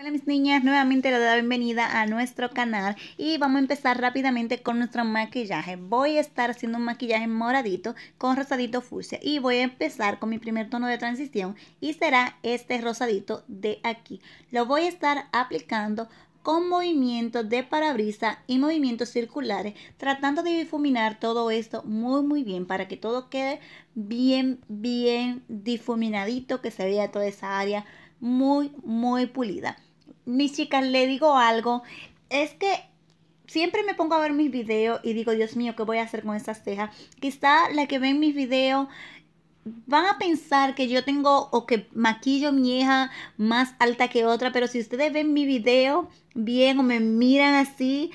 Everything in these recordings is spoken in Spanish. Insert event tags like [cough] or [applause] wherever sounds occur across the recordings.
Hola mis niñas, nuevamente les doy la bienvenida a nuestro canal y vamos a empezar rápidamente con nuestro maquillaje. Voy a estar haciendo un maquillaje moradito con rosadito fucsia y voy a empezar con mi primer tono de transición y será este rosadito de aquí. Lo voy a estar aplicando con movimientos de parabrisa y movimientos circulares, tratando de difuminar todo esto muy muy bien para que todo quede bien bien difuminadito, que se vea toda esa área muy muy pulida mis chicas, le digo algo. Es que siempre me pongo a ver mis videos y digo, Dios mío, ¿qué voy a hacer con estas cejas? Quizá la que ven mis videos van a pensar que yo tengo o que maquillo mi hija más alta que otra, pero si ustedes ven mi video bien o me miran así,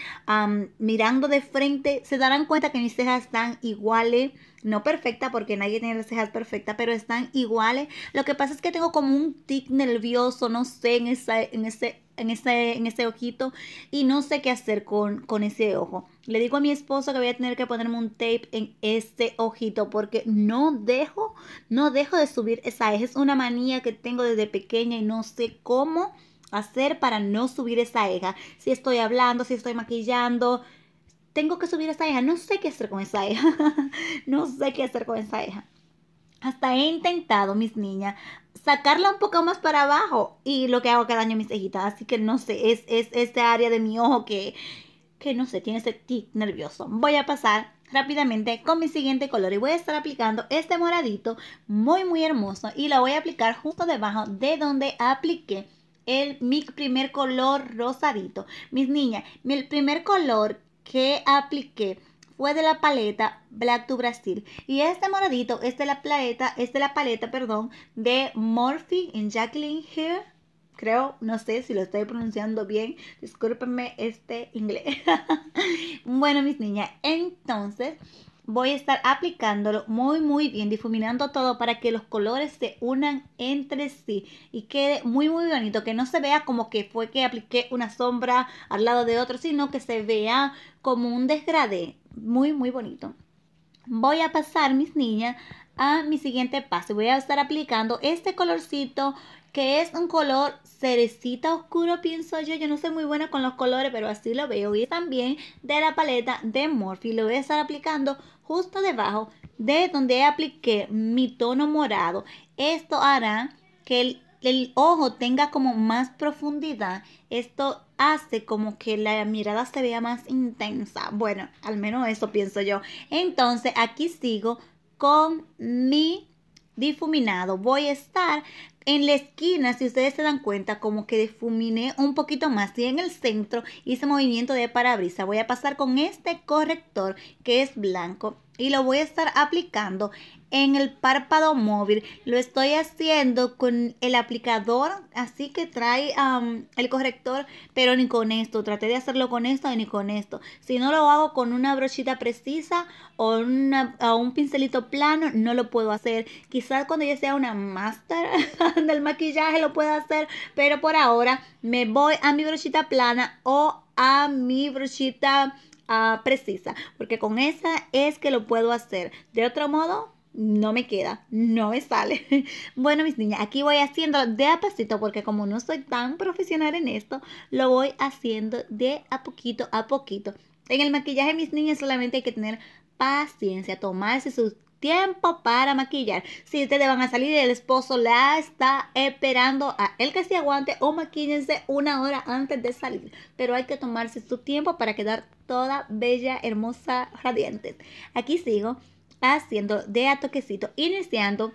mirando de frente, se darán cuenta que mis cejas están iguales, no perfectas porque nadie tiene las cejas perfectas, pero están iguales. Lo que pasa es que tengo como un tic nervioso, no sé, en, esa, en ese en ese en este ojito y no sé qué hacer con, con ese ojo. Le digo a mi esposo que voy a tener que ponerme un tape en este ojito porque no dejo, no dejo de subir esa Es una manía que tengo desde pequeña y no sé cómo hacer para no subir esa eja. Si estoy hablando, si estoy maquillando, tengo que subir esa eja. No sé qué hacer con esa eja. [laughs] no sé qué hacer con esa eja. Hasta he intentado, mis niñas, sacarla un poco más para abajo y lo que hago que daño mis cejitas. Así que no sé, es, es este área de mi ojo que, que no sé, tiene ese tic nervioso. Voy a pasar rápidamente con mi siguiente color y voy a estar aplicando este moradito muy muy hermoso y la voy a aplicar justo debajo de donde apliqué el, mi primer color rosadito. Mis niñas, mi primer color que apliqué fue de la paleta Black to Brazil Y este moradito es de la paleta, es de la paleta, perdón, de Morphe en Jacqueline Here. Creo, no sé si lo estoy pronunciando bien. Discúlpenme este inglés. [laughs] bueno, mis niñas, entonces voy a estar aplicándolo muy muy bien, difuminando todo para que los colores se unan entre sí y quede muy muy bonito, que no se vea como que fue que apliqué una sombra al lado de otro, sino que se vea como un desgradé, muy muy bonito. Voy a pasar mis niñas a mi siguiente paso, voy a estar aplicando este colorcito que es un color cerecita oscuro, pienso yo. Yo no soy muy buena con los colores, pero así lo veo. Y también de la paleta de Morphe. Lo voy a estar aplicando justo debajo de donde apliqué mi tono morado. Esto hará que el, el ojo tenga como más profundidad. Esto hace como que la mirada se vea más intensa. Bueno, al menos eso pienso yo. Entonces aquí sigo con mi difuminado. Voy a estar en la esquina, si ustedes se dan cuenta, como que difuminé un poquito más y en el centro hice movimiento de parabrisa. Voy a pasar con este corrector que es blanco y lo voy a estar aplicando en el párpado móvil. Lo estoy haciendo con el aplicador, así que trae el corrector, pero ni con esto. Traté de hacerlo con esto y ni con esto. Si no lo hago con una brochita precisa o, un pincelito plano, no lo puedo hacer. Quizás cuando ya sea una máster [laughs] del maquillaje lo pueda hacer, pero por ahora me voy a mi brochita plana o a mi brochita Ah, precisa, porque con esa es que lo puedo hacer. De otro modo, no me queda, no me sale. [laughs] Bueno, mis niñas, aquí voy haciendo de a pasito porque como no soy tan profesional en esto, lo voy haciendo de a poquito a poquito. En el maquillaje, mis niñas, solamente hay que tener paciencia, tomarse sus tiempo para maquillar. Si ustedes van a salir, el esposo la está esperando a él que se aguante o maquíllense una hora antes de salir. Pero hay que tomarse su tiempo para quedar toda bella, hermosa, radiante. Aquí sigo haciendo de a toquecito, iniciando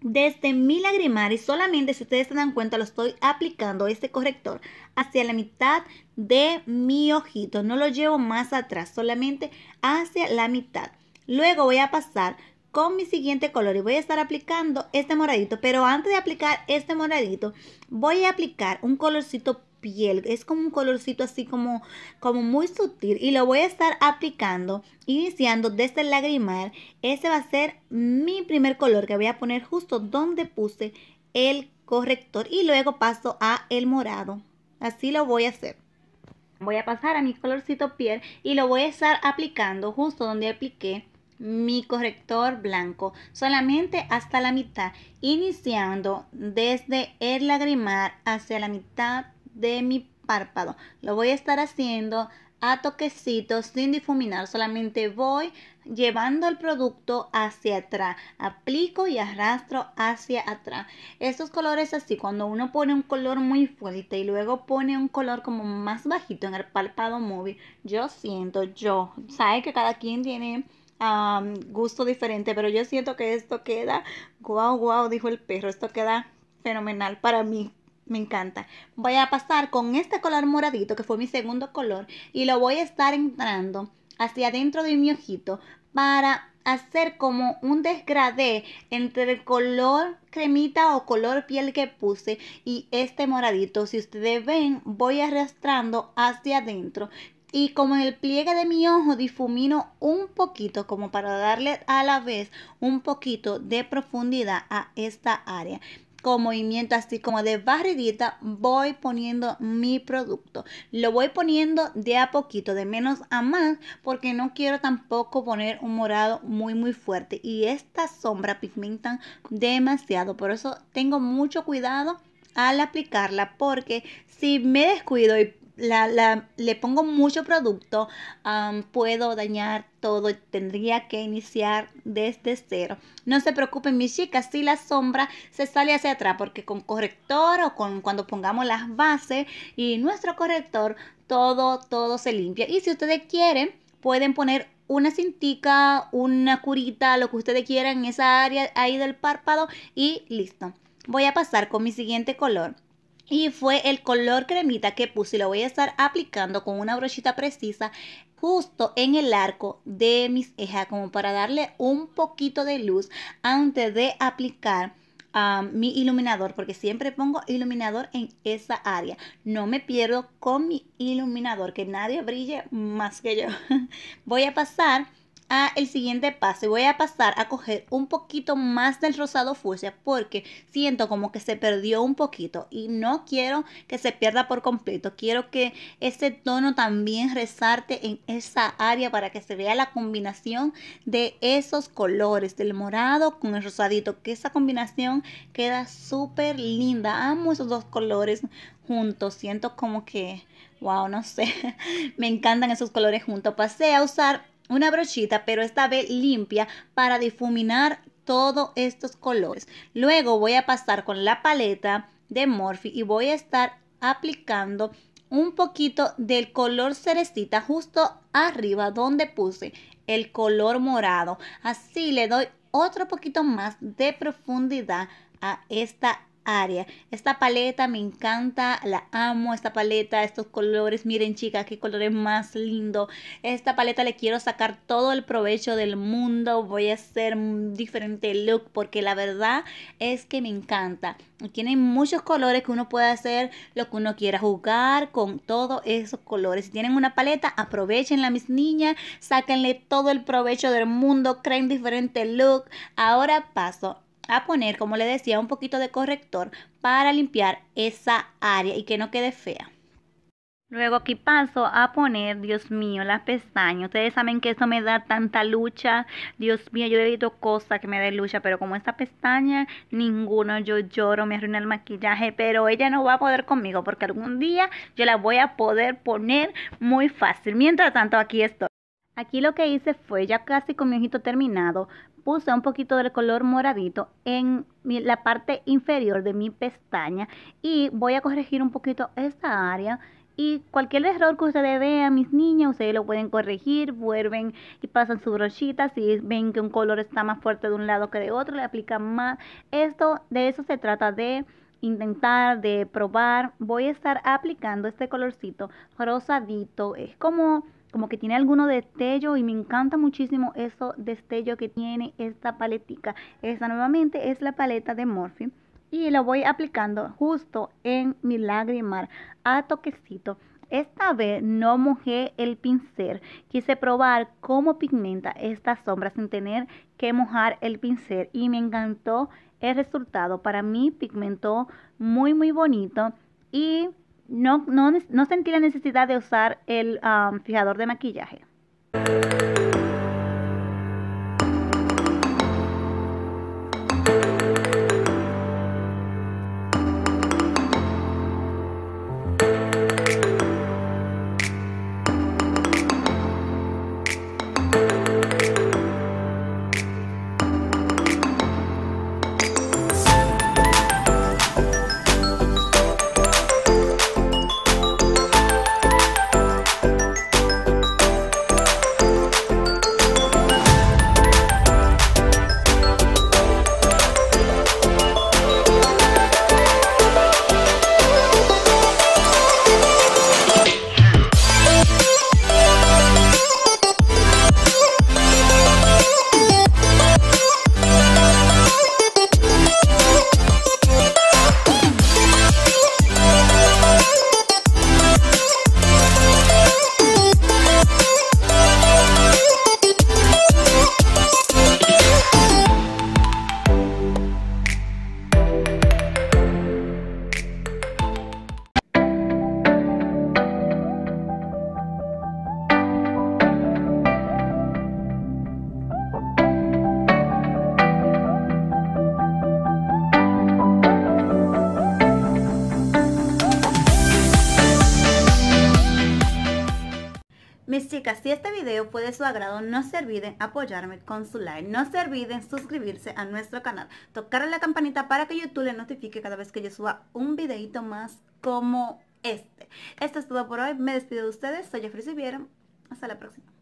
desde mi lagrimar y solamente si ustedes se dan cuenta lo estoy aplicando este corrector hacia la mitad de mi ojito no lo llevo más atrás solamente hacia la mitad luego voy a pasar con mi siguiente color y voy a estar aplicando este moradito. Pero antes de aplicar este moradito, voy a aplicar un colorcito piel. Es como un colorcito así como, como muy sutil y lo voy a estar aplicando, iniciando desde el lagrimal. Ese va a ser mi primer color que voy a poner justo donde puse el corrector y luego paso a el morado. Así lo voy a hacer voy a pasar a mi colorcito piel y lo voy a estar aplicando justo donde apliqué mi corrector blanco solamente hasta la mitad, iniciando desde el lagrimar hacia la mitad de mi párpado. Lo voy a estar haciendo a toquecito sin difuminar, solamente voy llevando el producto hacia atrás, aplico y arrastro hacia atrás. Estos colores así, cuando uno pone un color muy fuerte y luego pone un color como más bajito en el párpado móvil, yo siento, yo, sabe que cada quien tiene gusto diferente, pero yo siento que esto queda, guau, guau, dijo el perro, esto queda fenomenal para mí. Me encanta. Voy a pasar con este color moradito, que fue mi segundo color, y lo voy a estar entrando hacia adentro de mi ojito para hacer como un desgradé entre el color cremita o color piel que puse y este moradito. Si ustedes ven, voy arrastrando hacia adentro y como en el pliegue de mi ojo difumino un poquito como para darle a la vez un poquito de profundidad a esta área con movimiento así como de barridita voy poniendo mi producto. Lo voy poniendo de a poquito, de menos a más, porque no quiero tampoco poner un morado muy muy fuerte. Y esta sombra pigmentan demasiado, por eso tengo mucho cuidado al aplicarla porque si me descuido y la, la, le pongo mucho producto, puedo dañar todo, tendría que iniciar desde cero. No se preocupen mis chicas, si la sombra se sale hacia atrás, porque con corrector o con cuando pongamos las bases y nuestro corrector, todo, todo se limpia. Y si ustedes quieren, pueden poner una cintica, una curita, lo que ustedes quieran en esa área ahí del párpado y listo. Voy a pasar con mi siguiente color. Y fue el color cremita que puse y lo voy a estar aplicando con una brochita precisa justo en el arco de mis cejas como para darle un poquito de luz antes de aplicar a um, mi iluminador porque siempre pongo iluminador en esa área. No me pierdo con mi iluminador, que nadie brille más que yo. [laughs] Voy a pasar a el siguiente paso y voy a pasar a coger un poquito más del rosado fucsia porque siento como que se perdió un poquito y no quiero que se pierda por completo. Quiero que ese tono también resalte en esa área para que se vea la combinación de esos colores, del morado con el rosadito, que esa combinación queda súper linda. Amo esos dos colores juntos. Siento como que, wow, no sé, [laughs] me encantan esos colores juntos. Pasé a usar una brochita, pero esta vez limpia, para difuminar todos estos colores. Luego voy a pasar con la paleta de Morphe y voy a estar aplicando un poquito del color cerecita justo arriba donde puse el color morado. Así le doy otro poquito más de profundidad a esta área. Esta paleta me encanta, la amo, esta paleta, estos colores, miren chicas, qué colores más lindo. Esta paleta le quiero sacar todo el provecho del mundo, voy a hacer un diferente look porque la verdad es que me encanta. Tienen muchos colores que uno puede hacer lo que uno quiera jugar con todos esos colores. Si tienen una paleta, aprovechenla mis niñas, sáquenle todo el provecho del mundo, creen diferente look. Ahora paso a poner, como le decía, un poquito de corrector para limpiar esa área y que no quede fea. Luego aquí paso a poner, Dios mío, la pestaña. Ustedes saben que eso me da tanta lucha. Dios mío, yo he visto cosas que me den lucha, pero como esta pestaña, ninguno. Yo lloro, me arruina el maquillaje, pero ella no va a poder conmigo porque algún día yo la voy a poder poner muy fácil. Mientras tanto, aquí estoy. Aquí lo que hice fue, ya casi con mi ojito terminado, puse un poquito del color moradito en la parte inferior de mi pestaña y voy a corregir un poquito esta área y cualquier error que ustedes vean, mis niñas, ustedes lo pueden corregir, vuelven y pasan su brochita. Si ven que un color está más fuerte de un lado que de otro, le aplican más. Esto, de eso se trata de intentar, de probar, voy a estar aplicando este colorcito rosadito. Es como, como que tiene alguno destello y me encanta muchísimo eso destello que tiene esta paletica. Esta nuevamente es la paleta de Morphe y lo voy aplicando justo en mi lagrimar a toquecito. Esta vez no mojé el pincel. Quise probar cómo pigmenta esta sombra sin tener que mojar el pincel y me encantó el resultado. Para mí pigmentó muy muy bonito y no, no, no sentí la necesidad de usar el um, fijador de maquillaje. si este video fue de su agrado, no se olviden apoyarme con su like. No se olviden suscribirse a nuestro canal. Tocar la campanita para que YouTube le notifique cada vez que yo suba un videito más como este. Esto es todo por hoy. Me despido de ustedes. Soy Jeffrey Sivieron. Hasta la próxima.